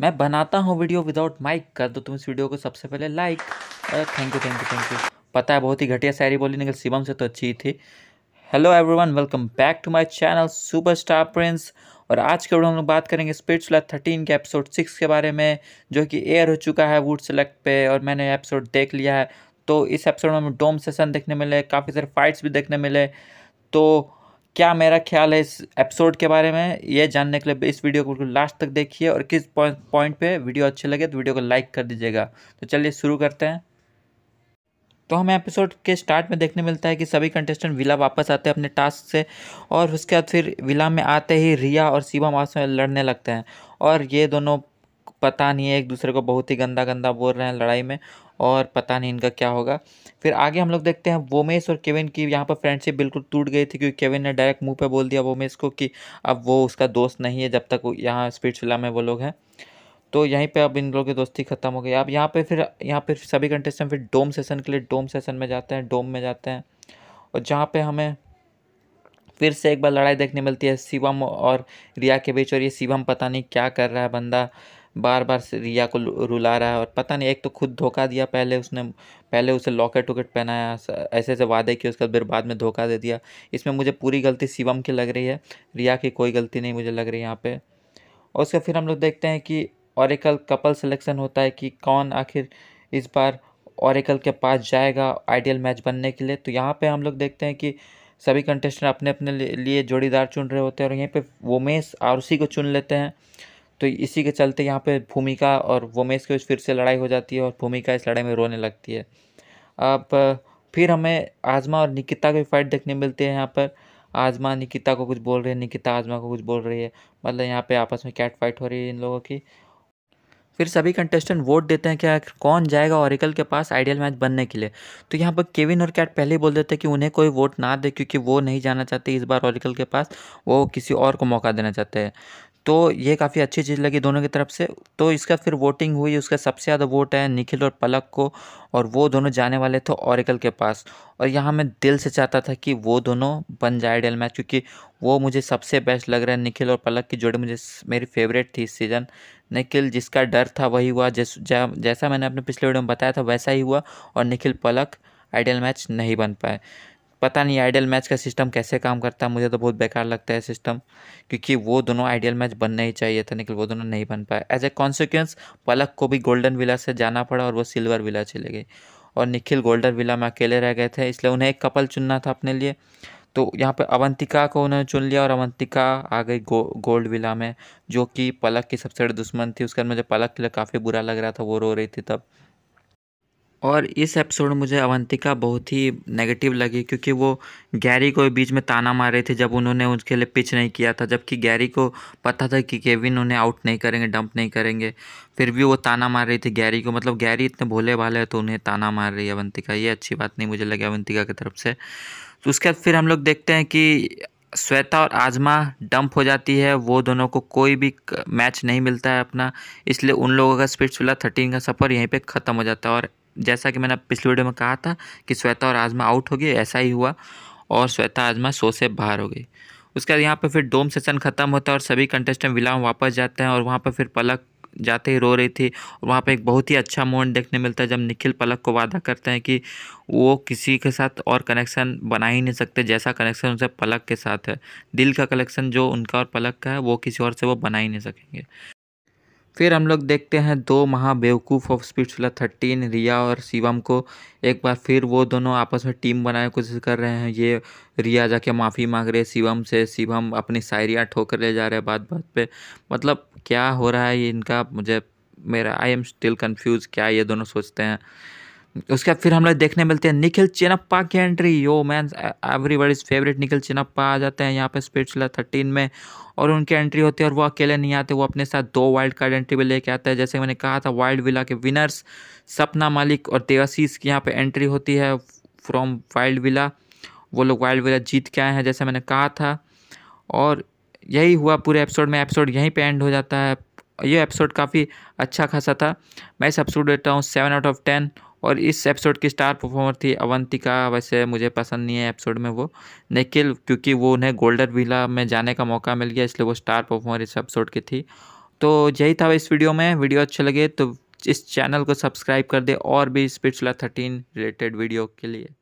मैं बनाता हूँ वीडियो विदाउट माइक कर दो तुम इस वीडियो को सबसे पहले like thank you thank you thank you पता है बहुत ही घटिया शायरी बोली निकल शिवम से तो अच्छी ही थी hello everyone welcome back to my channel superstar Prince और आज के वीडियो हम लोग बात करेंगे स्पिरिचुला थर्टीन के एपिसोड सिक्स के बारे में जो कि एयर हो चुका है वुड सेलेक्ट पे और मैंने एपिसोड देख लिया है तो इस एपिसोड में हमें डोम सेशन देखने मिले काफ़ी सारे फाइट्स भी देखने मिले तो क्या मेरा ख्याल है इस एपिसोड के बारे में ये जानने के लिए इस वीडियो को बिल्कुल लास्ट तक देखिए और किस पॉइंट पे वीडियो अच्छे लगे तो वीडियो को लाइक कर दीजिएगा तो चलिए शुरू करते हैं तो हमें एपिसोड के स्टार्ट में देखने मिलता है कि सभी कंटेस्टेंट विला वापस आते हैं अपने टास्क से और उसके बाद फिर विला में आते ही रिया और शिवम आपस में लड़ने लगते हैं और ये दोनों पता नहीं है एक दूसरे को बहुत ही गंदा गंदा बोल रहे हैं लड़ाई में और पता नहीं इनका क्या होगा फिर आगे हम लोग देखते हैं वोमेश और केविन की यहाँ पर फ्रेंडशिप बिल्कुल टूट गई थी क्योंकि केविन ने डायरेक्ट मुंह पे बोल दिया वोमेश को कि अब वो उसका दोस्त नहीं है जब तक यहाँ स्पीड फिल्म में वो लोग हैं तो यहीं पे अब इन लोगों की दोस्ती ख़त्म हो गई अब यहाँ पे फिर यहाँ पे सभी कंटेस्टेंट फिर डोम सेशन के लिए डोम सेशन में जाते हैं डोम में जाते हैं और जहाँ पे हमें फिर से एक बार लड़ाई देखने मिलती है शिवम और रिया के बीच और ये शिवम पता नहीं क्या कर रहा है बंदा बार बार रिया को रुला रहा है और पता नहीं एक तो खुद धोखा दिया पहले उसने पहले उसे लॉकेट वॉकेट पहनाया ऐसे ऐसे वादे किए उसके फिर बाद में धोखा दे दिया इसमें मुझे पूरी गलती शिवम की लग रही है रिया की कोई गलती नहीं मुझे लग रही यहाँ पर और उसका फिर हम लोग देखते हैं कि औरकल कपल सिलेक्शन होता है कि कौन आखिर इस बार औरकल के पास जाएगा आइडियल मैच बनने के लिए तो यहाँ पे हम लोग देखते हैं कि सभी कंटेस्टेंट अपने अपने लिए जोड़ीदार चुन रहे होते हैं और यहीं पे वोमेश आरुषि को चुन लेते हैं तो इसी के चलते यहाँ पे भूमिका और वोमेश बीच फिर से लड़ाई हो जाती है और भूमिका इस लड़ाई में रोने लगती है अब फिर हमें आजमा और निकिता की फाइट देखने मिलती है यहाँ पर आजमा निकिता को कुछ बोल रही है निकिता आजमा को कुछ बोल रही है मतलब यहाँ पे आपस में कैट फाइट हो रही है इन लोगों की फिर सभी कंटेस्टेंट वोट देते हैं कि कौन जाएगा ऑरिकल के पास आइडियल मैच बनने के लिए तो यहाँ पर केविन और कैट पहले ही बोल देते हैं कि उन्हें कोई वोट ना दे क्योंकि वो नहीं जाना चाहते इस बार ऑरिकल के पास वो किसी और को मौका देना चाहते हैं तो ये काफ़ी अच्छी चीज़ लगी दोनों की तरफ से तो इसका फिर वोटिंग हुई उसका सबसे ज़्यादा वोट है निखिल और पलक को और वो दोनों जाने वाले थे औरिकल के पास और यहाँ मैं दिल से चाहता था कि वो दोनों बन जाए डेल मैच क्योंकि वो मुझे सबसे बेस्ट लग रहा है निखिल और पलक की जोड़ी मुझे मेरी फेवरेट थी इस सीज़न निखिल जिसका डर था वही हुआ जैस जैसा मैंने अपने पिछले वीडियो में बताया था वैसा ही हुआ और निखिल पलक आइडियल मैच नहीं बन पाए पता नहीं आइडियल मैच का सिस्टम कैसे काम करता है मुझे तो बहुत बेकार लगता है सिस्टम क्योंकि वो दोनों आइडियल मैच बनना ही चाहिए था लेकिन वो दोनों नहीं बन पाए एज ए कॉन्सिक्वेंस पलक को भी गोल्डन विला से जाना पड़ा और वो सिल्वर विला चले गए और निखिल गोल्डन विला में अकेले रह गए थे इसलिए उन्हें एक कपल चुनना था अपने लिए तो यहाँ पर अवंतिका को उन्होंने चुन लिया और अवंतिका आ गई गो, गोल्ड विला में जो कि पलक की सबसे बड़ी दुश्मन थी उसके बाद मुझे पलक के लिए काफ़ी बुरा लग रहा था वो रो रही थी तब और इस एपिसोड में मुझे अवंतिका बहुत ही नेगेटिव लगी क्योंकि वो गैरी को बीच में ताना मार रहे थे जब उन्होंने उनके लिए पिच नहीं किया था जबकि गैरी को पता था कि केविन उन्हें आउट नहीं करेंगे डंप नहीं करेंगे फिर भी वो ताना मार रही थी गैरी को मतलब गैरी इतने भोले भाले हैं तो उन्हें ताना मार रही है अवंतिका ये अच्छी बात नहीं मुझे लगी अवंतिका की तरफ से तो उसके बाद फिर हम लोग देखते हैं कि श्वेता और आजमा डंप हो जाती है वो दोनों को कोई भी मैच नहीं मिलता है अपना इसलिए उन लोगों का चुला थर्टीन का सफ़र यहीं पे ख़त्म हो जाता है और जैसा कि मैंने पिछली वीडियो में कहा था कि श्वेता और आजमा आउट हो गए ऐसा ही हुआ और श्वेता आजमा शो से बाहर हो गई उसके बाद यहाँ पर फिर डोम सेशन खत्म होता है और सभी कंटेस्टेंट विला वापस जाते हैं और वहाँ पर फिर पलक जाते ही रो रही थी और वहाँ पर एक बहुत ही अच्छा मोमेंट देखने मिलता है जब निखिल पलक को वादा करते हैं कि वो किसी के साथ और कनेक्शन बना ही नहीं सकते जैसा कनेक्शन उनसे पलक के साथ है दिल का कनेक्शन जो उनका और पलक का है वो किसी और से वो बना ही नहीं सकेंगे फिर हम लोग देखते हैं दो महा बेवकूफ़ ऑफ स्पिट्सला थर्टीन रिया और शिवम को एक बार फिर वो दोनों आपस में टीम बनाने की कोशिश कर रहे हैं ये रिया जाके माफ़ी मांग रहे शिवम से शिवम अपनी शायरियाँ ठोकर ले जा रहे हैं बात बात पे मतलब क्या हो रहा है इनका मुझे मेरा आई एम स्टिल कन्फ्यूज़ क्या ये दोनों सोचते हैं उसके बाद फिर हम लोग देखने मिलते हैं निखिल चेनप्पा की entry yo man is favourite Nikhil Chinapa आ जाते हैं यहाँ पे स्पेशल थर्टीन में और उनकी एंट्री होती है और वो अकेले नहीं आते वो अपने साथ दो वाइल्ड कार्ड एंट्री भी लेके आते हैं जैसे मैंने कहा था वाइल्ड विला के विनर्स सपना मालिक और देवाशीष की यहाँ पर एंट्री होती है फ्रॉम वाइल्ड विला वो लोग वाइल्ड विला जीत के आए हैं जैसे मैंने कहा था और यही हुआ पूरे एपिसोड में एपिसोड यहीं पर एंड हो जाता है ये एपिसोड काफ़ी अच्छा खासा था मैं इस एपिसोड देता हूँ सेवन आउट ऑफ टेन और इस एपिसोड की स्टार परफॉर्मर थी अवंतिका वैसे मुझे पसंद नहीं है एपिसोड में वो निखिल क्योंकि वो उन्हें गोल्डन विला में जाने का मौका मिल गया इसलिए वो स्टार परफॉर्मर इस एपिसोड की थी तो यही था इस वीडियो में वीडियो अच्छे लगे तो इस चैनल को सब्सक्राइब कर दे और भी स्पिट्सला थर्टीन रिलेटेड वीडियो के लिए